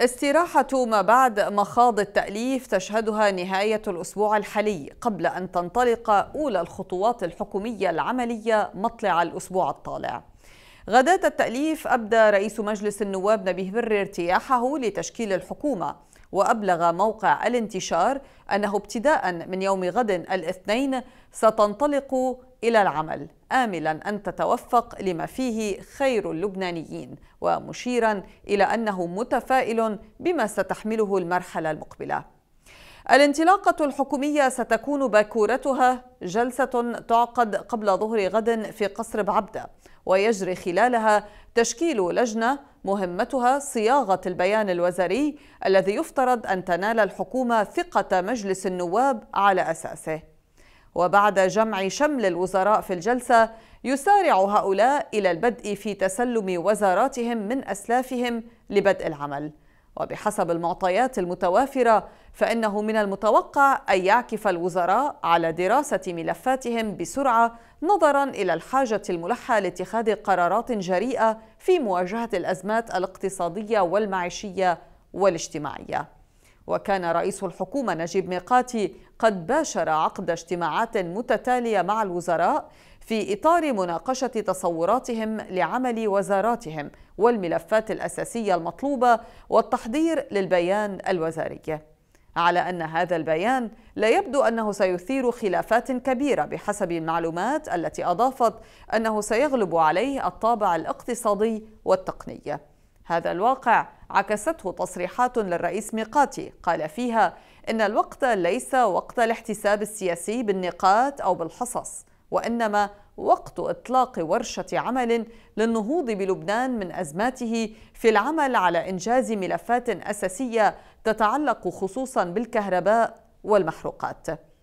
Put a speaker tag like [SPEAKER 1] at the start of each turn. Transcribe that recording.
[SPEAKER 1] استراحة ما بعد مخاض التأليف تشهدها نهاية الأسبوع الحالي قبل أن تنطلق أولى الخطوات الحكومية العملية مطلع الأسبوع الطالع غداة التأليف أبدى رئيس مجلس النواب نبيه بر ارتياحه لتشكيل الحكومة وأبلغ موقع الانتشار أنه ابتداء من يوم غد الاثنين ستنطلق إلى العمل آملا أن تتوفق لما فيه خير اللبنانيين ومشيرا إلى أنه متفائل بما ستحمله المرحلة المقبلة الانطلاقة الحكومية ستكون باكورتها جلسة تعقد قبل ظهر غد في قصر بعبدة ويجري خلالها تشكيل لجنة مهمتها صياغة البيان الوزاري الذي يفترض أن تنال الحكومة ثقة مجلس النواب على أساسه وبعد جمع شمل الوزراء في الجلسة يسارع هؤلاء إلى البدء في تسلم وزاراتهم من أسلافهم لبدء العمل وبحسب المعطيات المتوافرة فإنه من المتوقع أن يعكف الوزراء على دراسة ملفاتهم بسرعة نظراً إلى الحاجة الملحة لاتخاذ قرارات جريئة في مواجهة الأزمات الاقتصادية والمعيشية والاجتماعية. وكان رئيس الحكومة نجيب ميقاتي قد باشر عقد اجتماعات متتالية مع الوزراء في إطار مناقشة تصوراتهم لعمل وزاراتهم والملفات الأساسية المطلوبة والتحضير للبيان الوزاري على أن هذا البيان لا يبدو أنه سيثير خلافات كبيرة بحسب المعلومات التي أضافت أنه سيغلب عليه الطابع الاقتصادي والتقني هذا الواقع عكسته تصريحات للرئيس ميقاتي قال فيها إن الوقت ليس وقت الاحتساب السياسي بالنقاط أو بالحصص وانما وقت اطلاق ورشه عمل للنهوض بلبنان من ازماته في العمل على انجاز ملفات اساسيه تتعلق خصوصا بالكهرباء والمحروقات